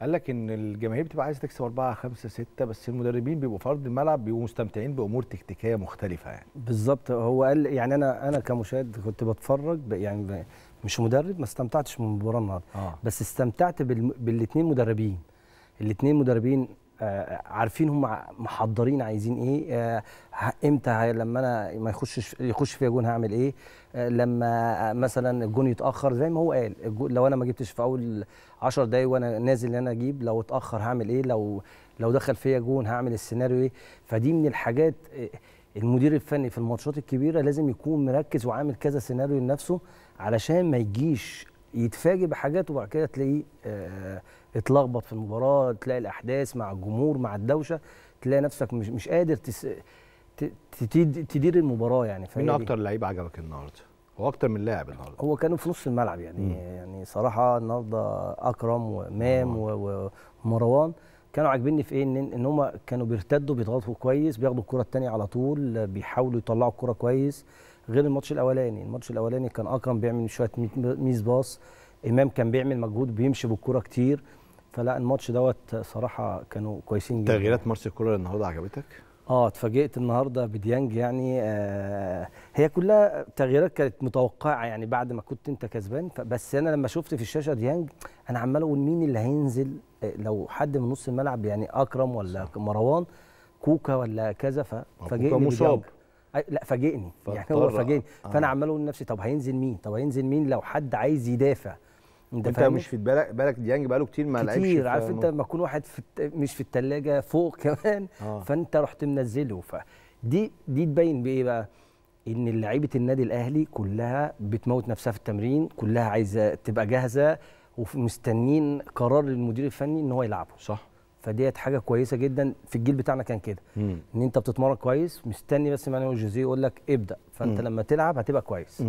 قال لك ان الجماهير بتبقى عايزه تكسب اربعه خمسه سته بس المدربين بيبقوا في ارض الملعب بيبقوا مستمتعين بامور تكتيكيه مختلفه يعني بالظبط هو قال يعني انا انا كمشاهد كنت بتفرج يعني مش مدرب ما استمتعتش من المباراه النهارده آه. بس استمتعت بالاثنين مدربين الاثنين مدربين آه، عارفين هم محضرين عايزين ايه آه، امتى لما انا ما يخشش يخش فيا جون هعمل ايه آه، لما مثلا الجون يتاخر زي ما هو قال لو انا ما جبتش في اول 10 دقايق وانا نازل ان انا اجيب لو اتاخر هعمل ايه لو لو دخل فيا جون هعمل السيناريو ايه فدي من الحاجات المدير الفني في الماتشات الكبيره لازم يكون مركز وعامل كذا سيناريو لنفسه علشان ما يجيش يتفاجئ بحاجات وبعد كده تلاقيه آه، اتلخبط في المباراه تلاقي الاحداث مع الجمهور مع الدوشه تلاقي نفسك مش مش قادر تس... تدير المباراه يعني مين اكتر لعيب عجبك النهارده؟ هو اكتر من لاعب النهارده هو كانوا في نص الملعب يعني مم. يعني صراحه النهارده اكرم وامام ومروان كانوا عاجبني في ايه ان ان هم كانوا بيرتدوا بيضغطوا كويس بياخدوا الكره الثانيه على طول بيحاولوا يطلعوا الكره كويس غير الماتش الاولاني الماتش الاولاني كان اكرم بيعمل شويه ميز باص امام كان بيعمل مجهود بيمشي بالكوره كتير فلا الماتش دوت صراحه كانوا كويسين جدا تغييرات مارسيل كولر النهارده عجبتك اه اتفاجئت النهارده بديانج يعني آه هي كلها تغييرات كانت متوقعه يعني بعد ما كنت انت كسبان بس انا لما شفت في الشاشه ديانج انا عمال اقول مين اللي هينزل آه، لو حد من نص الملعب يعني اكرم ولا مروان كوكا ولا كذا ففاجئني آه، مصاب لا فاجئني يعني هو فاجئني آه. فانا عمال اقول لنفسي طب هينزل مين طب هينزل مين لو حد عايز يدافع انت, انت مش في بالك بالك ديانج بقاله كتير ما لعبش كتير عارف انت لما تكون واحد في مش في الثلاجه فوق كمان آه. فانت رحت منزله فدي دي تبين بايه بقى ان لعيبه النادي الاهلي كلها بتموت نفسها في التمرين كلها عايزه تبقى جاهزه ومستنين قرار المدير الفني ان هو يلعبه صح فديت حاجه كويسه جدا في الجيل بتاعنا كان كده ان انت بتتمرن كويس مستني بس مانويل جوزيه يقول لك ابدا فانت مم. لما تلعب هتبقى كويس